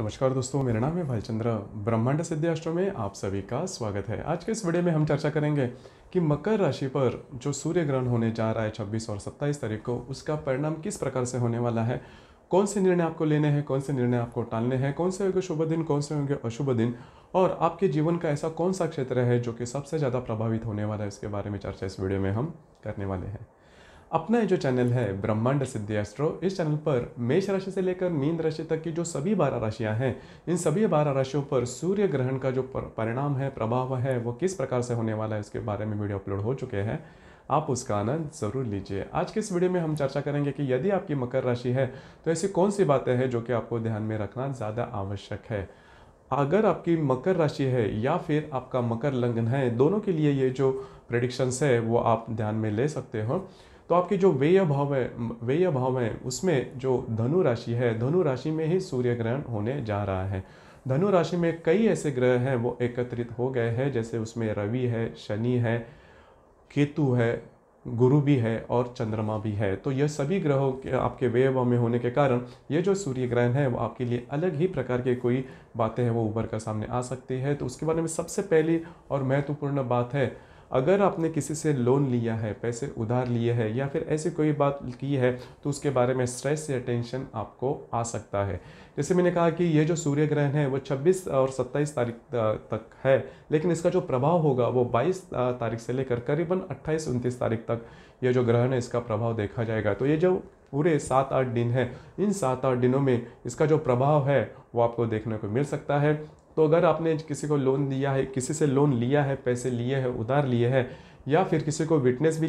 नमस्कार दोस्तों मेरा नाम है भालचंद्र ब्रह्मांड सिद्धाष्ट्र में आप सभी का स्वागत है आज के इस वीडियो में हम चर्चा करेंगे कि मकर राशि पर जो सूर्य ग्रहण होने जा रहा है 26 और 27 तारीख को उसका परिणाम किस प्रकार से होने वाला है कौन से निर्णय आपको लेने हैं कौन से निर्णय आपको टालने हैं कौन से होंगे शुभ दिन कौन से होंगे अशुभ दिन और आपके जीवन का ऐसा कौन सा क्षेत्र है जो कि सबसे ज़्यादा प्रभावित होने वाला है इसके बारे में चर्चा इस वीडियो में हम करने वाले हैं अपना जो चैनल है ब्रह्मांड सिद्धि एस्ट्रो इस चैनल पर मेष राशि से लेकर मीन राशि तक की जो सभी बारह राशियां हैं इन सभी बारह राशियों पर सूर्य ग्रहण का जो परिणाम है प्रभाव है वो किस प्रकार से होने वाला है उसके बारे में वीडियो अपलोड हो चुके हैं आप उसका आनंद ज़रूर लीजिए आज के इस वीडियो में हम चर्चा करेंगे कि यदि आपकी मकर राशि है तो ऐसी कौन सी बातें हैं जो कि आपको ध्यान में रखना ज़्यादा आवश्यक है अगर आपकी मकर राशि है या फिर आपका मकर लग्न है दोनों के लिए ये जो प्रडिक्शंस है वो आप ध्यान में ले सकते हो तो आपके जो व्यय भाव है व्यय भाव है उसमें जो धनु राशि है धनु राशि में ही सूर्य ग्रहण होने जा रहा है धनु राशि में कई ऐसे ग्रह हैं वो एकत्रित हो गए हैं जैसे उसमें रवि है शनि है केतु है गुरु भी है और चंद्रमा भी है तो यह सभी ग्रहों के आपके भाव में होने के कारण ये जो सूर्य ग्रहण है वो आपके लिए अलग ही प्रकार के कोई बातें हैं वो उभर कर सामने आ सकती है तो उसके बारे में सबसे पहली और महत्वपूर्ण बात है अगर आपने किसी से लोन लिया है पैसे उधार लिए है या फिर ऐसी कोई बात की है तो उसके बारे में स्ट्रेस या टेंशन आपको आ सकता है जैसे मैंने कहा कि ये जो सूर्य ग्रहण है वो 26 और 27 तारीख तक है लेकिन इसका जो प्रभाव होगा वो 22 तारीख से लेकर करीबन 28 उनतीस तारीख तक ये जो ग्रहण है इसका प्रभाव देखा जाएगा तो ये जो पूरे सात आठ दिन है इन सात आठ दिनों में इसका जो प्रभाव है वो आपको देखने को मिल सकता है तो अगर आपने किसी को लोन दिया है किसी से लोन लिया है पैसे लिए हैं उधार लिए हैं या फिर किसी को विटनेस भी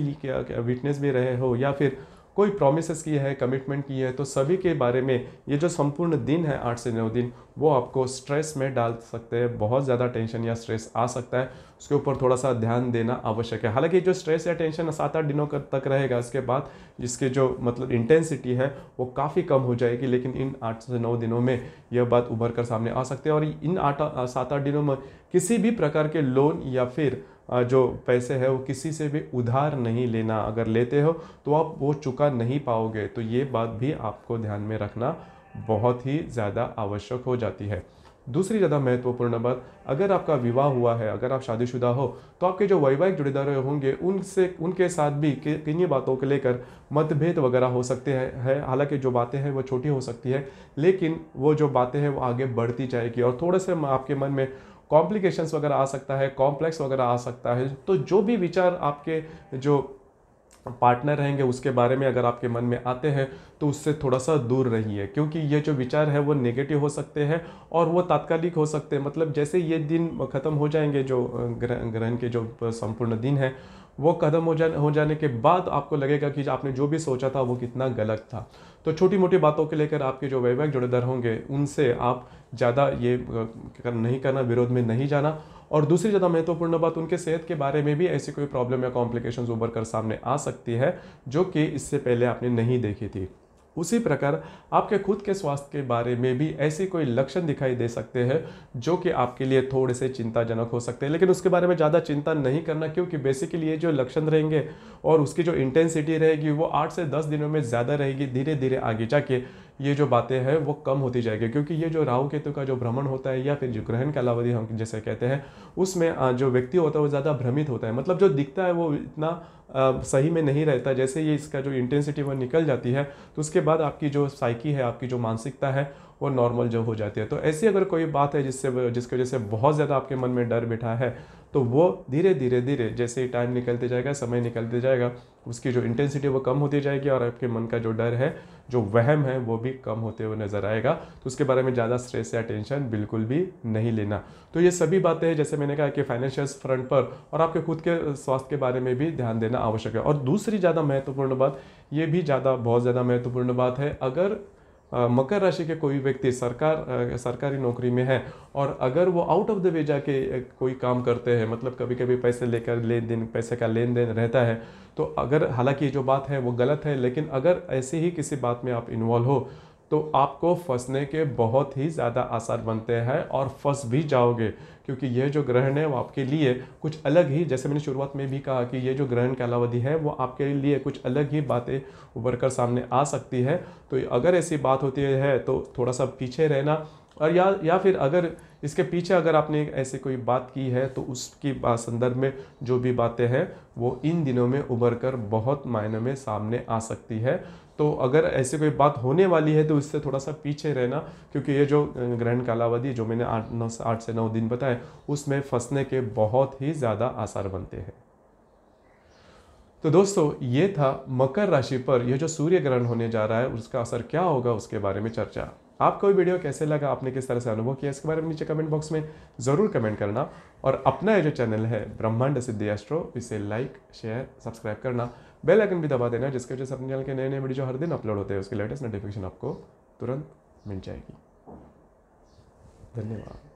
विटनेस भी रहे हो या फिर कोई प्रोमिस की है कमिटमेंट की है तो सभी के बारे में ये जो संपूर्ण दिन है आठ से नौ दिन वो आपको स्ट्रेस में डाल सकते हैं बहुत ज़्यादा टेंशन या स्ट्रेस आ सकता है उसके ऊपर थोड़ा सा ध्यान देना आवश्यक है हालांकि जो स्ट्रेस या टेंशन सात आठ दिनों तक रहेगा उसके बाद इसके जो मतलब इंटेंसिटी है वो काफ़ी कम हो जाएगी लेकिन इन आठ से नौ दिनों में यह बात उभर कर सामने आ सकती है और इन आठ सात आठ दिनों में किसी भी प्रकार के लोन या फिर जो पैसे है वो किसी से भी उधार नहीं लेना अगर लेते हो तो आप वो चुका नहीं पाओगे तो ये बात भी आपको ध्यान में रखना बहुत ही ज़्यादा आवश्यक हो जाती है दूसरी ज़्यादा महत्वपूर्ण बात अगर आपका विवाह हुआ है अगर आप शादीशुदा हो तो आपके जो वैवाहिक जुड़ेदार होंगे उनसे उनके साथ भी किन्हीं बातों को लेकर मतभेद वगैरह हो सकते हैं है, हालांकि जो बातें हैं वो छोटी हो सकती है लेकिन वो जो बातें हैं वो आगे बढ़ती जाएगी और थोड़े से आपके मन में कॉम्प्लिकेशंस वगैरह आ सकता है कॉम्प्लेक्स वगैरह आ सकता है तो जो भी विचार आपके जो पार्टनर रहेंगे उसके बारे में अगर आपके मन में आते हैं तो उससे थोड़ा सा दूर रहिए क्योंकि ये जो विचार है वो नेगेटिव हो सकते हैं और वो तात्कालिक हो सकते हैं मतलब जैसे ये दिन ख़त्म हो जाएंगे जो ग्रहण के जो संपूर्ण दिन है वो कदम हो जाने हो जाने के बाद आपको लगेगा कि आपने जो भी सोचा था वो कितना गलत था तो छोटी मोटी बातों के लेकर आपके जो वैवाहिक जुड़ेदार होंगे उनसे आप ज़्यादा ये नहीं करना विरोध में नहीं जाना और दूसरी ज़्यादा महत्वपूर्ण बात उनके सेहत के बारे में भी ऐसी कोई प्रॉब्लम या कॉम्प्लिकेशन उभर कर सामने आ सकती है जो कि इससे पहले आपने नहीं देखी थी उसी प्रकार आपके खुद के स्वास्थ्य के बारे में भी ऐसे कोई लक्षण दिखाई दे सकते हैं जो कि आपके लिए थोड़े से चिंताजनक हो सकते हैं लेकिन उसके बारे में ज़्यादा चिंता नहीं करना क्योंकि बेसिकली ये जो लक्षण रहेंगे और उसकी जो इंटेंसिटी रहेगी वो आठ से दस दिनों में ज़्यादा रहेगी धीरे धीरे आगे जाके ये जो बातें हैं वो कम होती जाएगी क्योंकि ये जो राहु केतु का जो भ्रमण होता है या फिर जो ग्रहण कालावधि हम जैसे कहते हैं उसमें जो व्यक्ति होता है वो ज़्यादा भ्रमित होता है मतलब जो दिखता है वो इतना सही में नहीं रहता जैसे ये इसका जो इंटेंसिटी वो निकल जाती है तो उसके बाद आपकी जो साइकी है आपकी जो मानसिकता है वो नॉर्मल जो हो जाती है तो ऐसी अगर कोई बात है जिससे जिसकी वजह से बहुत ज़्यादा आपके मन में डर बैठा है तो वो धीरे धीरे धीरे जैसे ही टाइम निकलते जाएगा समय निकलते जाएगा उसकी जो इंटेंसिटी वो कम होती जाएगी और आपके मन का जो डर है जो वहम है वो भी कम होते हुए नज़र आएगा तो उसके बारे में ज़्यादा स्ट्रेस या टेंशन बिल्कुल भी नहीं लेना तो ये सभी बातें हैं जैसे मैंने कहा कि फाइनेंशियल फ्रंट पर और आपके खुद के स्वास्थ्य के बारे में भी ध्यान देना आवश्यक है और दूसरी ज़्यादा महत्वपूर्ण बात ये भी ज़्यादा बहुत ज़्यादा महत्वपूर्ण बात है अगर मकर राशि के कोई व्यक्ति सरकार सरकारी नौकरी में है और अगर वो आउट ऑफ द वे जाके कोई काम करते हैं मतलब कभी कभी पैसे लेकर लेन देन पैसे का लेन देन रहता है तो अगर हालांकि ये जो बात है वो गलत है लेकिन अगर ऐसे ही किसी बात में आप इन्वॉल्व हो तो आपको फंसने के बहुत ही ज़्यादा आसार बनते हैं और फंस भी जाओगे क्योंकि ये जो ग्रहण है वो आपके लिए कुछ अलग ही जैसे मैंने शुरुआत में भी कहा कि ये जो ग्रहण कालावधि है वो आपके लिए कुछ अलग ही बातें उभर कर सामने आ सकती है तो अगर ऐसी बात होती है तो थोड़ा सा पीछे रहना और या या फिर अगर इसके पीछे अगर आपने ऐसे कोई बात की है तो उसकी संदर्भ में जो भी बातें हैं वो इन दिनों में उभर कर बहुत मायने में सामने आ सकती है तो अगर ऐसे कोई बात होने वाली है तो इससे थोड़ा सा पीछे रहना क्योंकि ये जो ग्रहण कालावधि जो मैंने आठ नौ आठ से नौ दिन बताए उसमें फंसने के बहुत ही ज़्यादा आसार बनते हैं तो दोस्तों ये था मकर राशि पर यह जो सूर्य ग्रहण होने जा रहा है उसका असर क्या होगा उसके बारे में चर्चा आपको ये वीडियो कैसे लगा आपने किस तरह से अनुभव किया इसके बारे में नीचे कमेंट बॉक्स में ज़रूर कमेंट करना और अपना ये जो चैनल है ब्रह्मांड सिद्धि एस्ट्रो इसे लाइक शेयर सब्सक्राइब करना बेल आइकन भी दबा देना जिसके वजह से अपने चैनल के नए नए वीडियो हर दिन अपलोड होते हैं उसके लेटेस्ट नोटिफिकेशन आपको तुरंत मिल जाएगी धन्यवाद